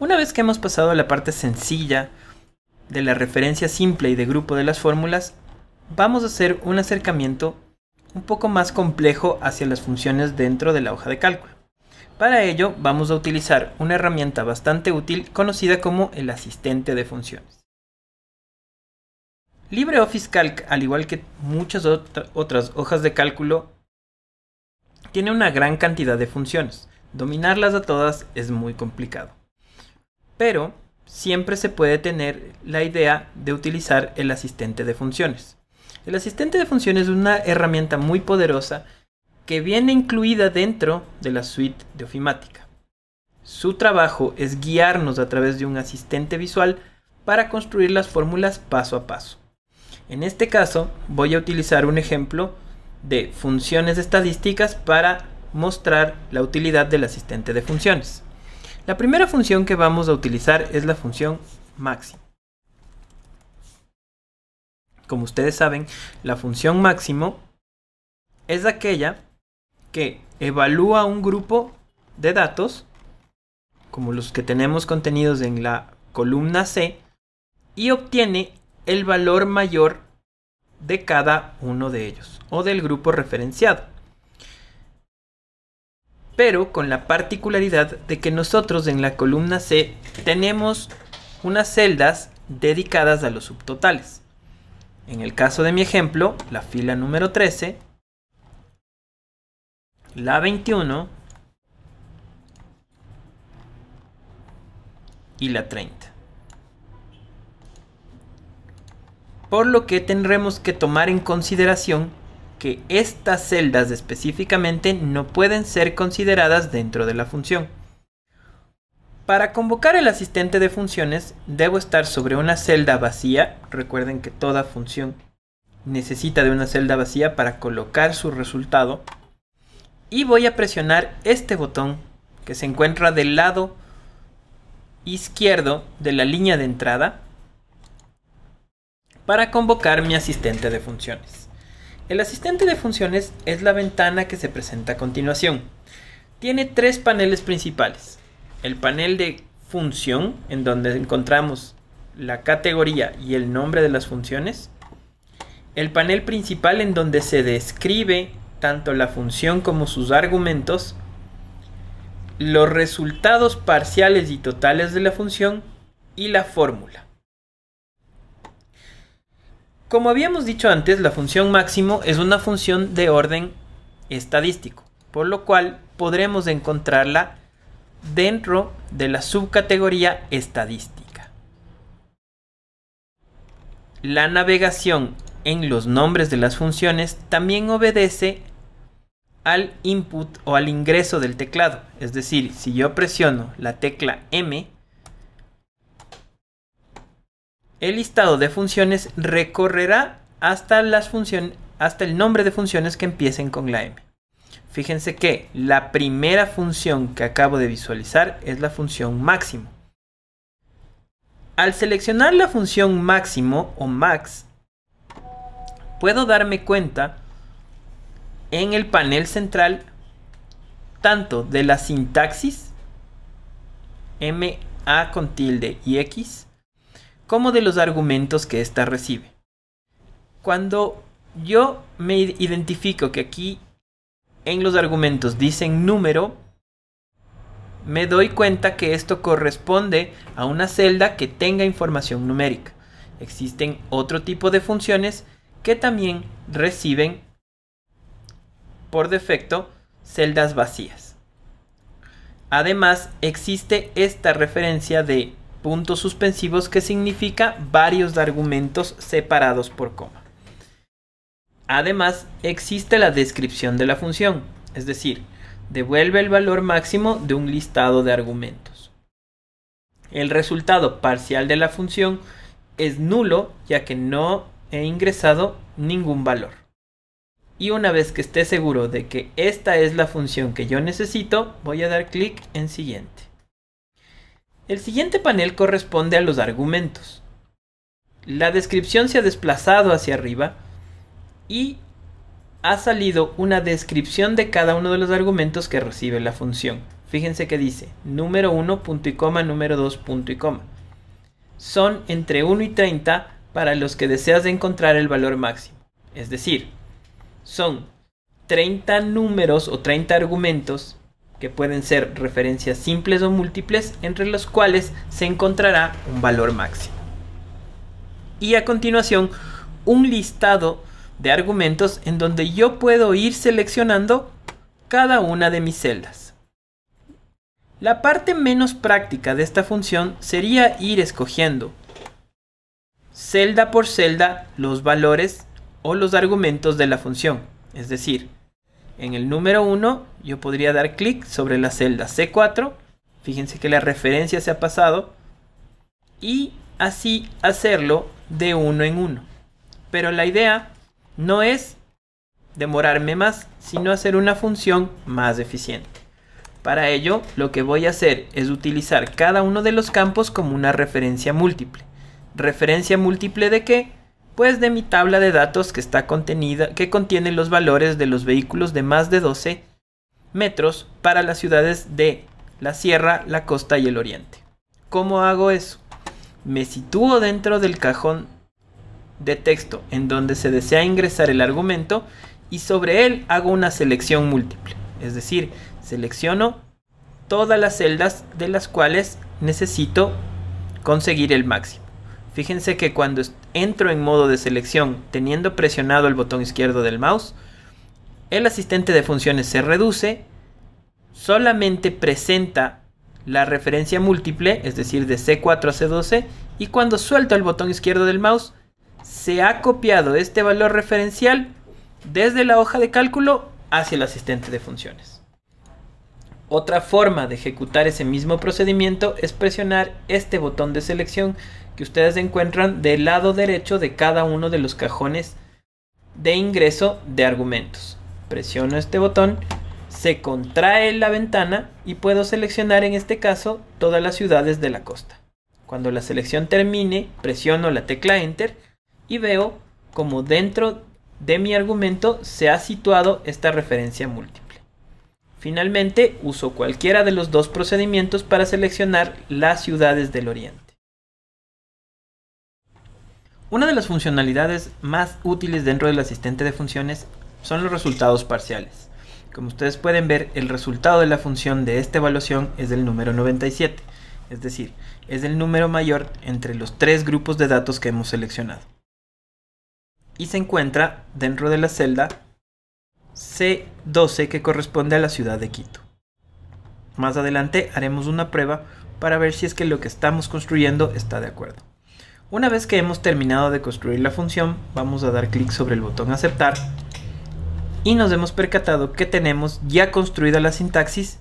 Una vez que hemos pasado a la parte sencilla de la referencia simple y de grupo de las fórmulas, vamos a hacer un acercamiento un poco más complejo hacia las funciones dentro de la hoja de cálculo. Para ello vamos a utilizar una herramienta bastante útil conocida como el asistente de funciones. LibreOffice Calc, al igual que muchas otras hojas de cálculo, tiene una gran cantidad de funciones. Dominarlas a todas es muy complicado pero siempre se puede tener la idea de utilizar el asistente de funciones. El asistente de funciones es una herramienta muy poderosa que viene incluida dentro de la suite de ofimática. Su trabajo es guiarnos a través de un asistente visual para construir las fórmulas paso a paso. En este caso voy a utilizar un ejemplo de funciones estadísticas para mostrar la utilidad del asistente de funciones. La primera función que vamos a utilizar es la función máximo. Como ustedes saben, la función máximo es aquella que evalúa un grupo de datos, como los que tenemos contenidos en la columna C, y obtiene el valor mayor de cada uno de ellos, o del grupo referenciado pero con la particularidad de que nosotros en la columna C tenemos unas celdas dedicadas a los subtotales. En el caso de mi ejemplo, la fila número 13, la 21 y la 30. Por lo que tendremos que tomar en consideración que estas celdas específicamente no pueden ser consideradas dentro de la función. Para convocar el asistente de funciones debo estar sobre una celda vacía, recuerden que toda función necesita de una celda vacía para colocar su resultado, y voy a presionar este botón que se encuentra del lado izquierdo de la línea de entrada para convocar mi asistente de funciones. El asistente de funciones es la ventana que se presenta a continuación. Tiene tres paneles principales. El panel de función, en donde encontramos la categoría y el nombre de las funciones. El panel principal en donde se describe tanto la función como sus argumentos. Los resultados parciales y totales de la función y la fórmula. Como habíamos dicho antes, la función máximo es una función de orden estadístico, por lo cual podremos encontrarla dentro de la subcategoría estadística. La navegación en los nombres de las funciones también obedece al input o al ingreso del teclado, es decir, si yo presiono la tecla M, el listado de funciones recorrerá hasta, las hasta el nombre de funciones que empiecen con la m. Fíjense que la primera función que acabo de visualizar es la función máximo. Al seleccionar la función máximo o max, puedo darme cuenta en el panel central tanto de la sintaxis M A con tilde y x como de los argumentos que ésta recibe. Cuando yo me identifico que aquí en los argumentos dicen número, me doy cuenta que esto corresponde a una celda que tenga información numérica. Existen otro tipo de funciones que también reciben por defecto celdas vacías. Además existe esta referencia de puntos suspensivos que significa varios argumentos separados por coma. Además, existe la descripción de la función, es decir, devuelve el valor máximo de un listado de argumentos. El resultado parcial de la función es nulo ya que no he ingresado ningún valor. Y una vez que esté seguro de que esta es la función que yo necesito, voy a dar clic en siguiente. El siguiente panel corresponde a los argumentos. La descripción se ha desplazado hacia arriba y ha salido una descripción de cada uno de los argumentos que recibe la función. Fíjense que dice número 1, punto y coma, número 2, punto y coma. Son entre 1 y 30 para los que deseas encontrar el valor máximo. Es decir, son 30 números o 30 argumentos que pueden ser referencias simples o múltiples entre los cuales se encontrará un valor máximo. Y a continuación, un listado de argumentos en donde yo puedo ir seleccionando cada una de mis celdas. La parte menos práctica de esta función sería ir escogiendo celda por celda los valores o los argumentos de la función, es decir, en el número 1 yo podría dar clic sobre la celda C4. Fíjense que la referencia se ha pasado. Y así hacerlo de uno en uno. Pero la idea no es demorarme más, sino hacer una función más eficiente. Para ello, lo que voy a hacer es utilizar cada uno de los campos como una referencia múltiple. ¿Referencia múltiple de qué? pues de mi tabla de datos que está contenida, que contiene los valores de los vehículos de más de 12 metros para las ciudades de la sierra, la costa y el oriente. ¿Cómo hago eso? Me sitúo dentro del cajón de texto en donde se desea ingresar el argumento y sobre él hago una selección múltiple, es decir, selecciono todas las celdas de las cuales necesito conseguir el máximo. Fíjense que cuando entro en modo de selección teniendo presionado el botón izquierdo del mouse, el asistente de funciones se reduce, solamente presenta la referencia múltiple, es decir, de C4 a C12, y cuando suelto el botón izquierdo del mouse, se ha copiado este valor referencial desde la hoja de cálculo hacia el asistente de funciones. Otra forma de ejecutar ese mismo procedimiento es presionar este botón de selección que ustedes encuentran del lado derecho de cada uno de los cajones de ingreso de argumentos. Presiono este botón, se contrae la ventana y puedo seleccionar en este caso todas las ciudades de la costa. Cuando la selección termine, presiono la tecla Enter y veo como dentro de mi argumento se ha situado esta referencia múltiple. Finalmente, uso cualquiera de los dos procedimientos para seleccionar las ciudades del Oriente. Una de las funcionalidades más útiles dentro del asistente de funciones son los resultados parciales. Como ustedes pueden ver, el resultado de la función de esta evaluación es del número 97, es decir, es el número mayor entre los tres grupos de datos que hemos seleccionado. Y se encuentra dentro de la celda C12 que corresponde a la ciudad de Quito. Más adelante haremos una prueba para ver si es que lo que estamos construyendo está de acuerdo. Una vez que hemos terminado de construir la función, vamos a dar clic sobre el botón aceptar y nos hemos percatado que tenemos ya construida la sintaxis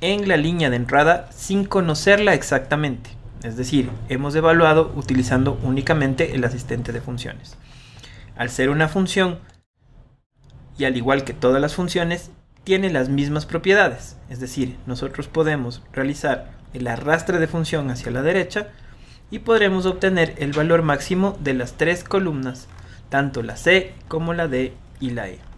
en la línea de entrada sin conocerla exactamente. Es decir, hemos evaluado utilizando únicamente el asistente de funciones. Al ser una función y al igual que todas las funciones, tiene las mismas propiedades, es decir, nosotros podemos realizar el arrastre de función hacia la derecha y podremos obtener el valor máximo de las tres columnas, tanto la C como la D y la E.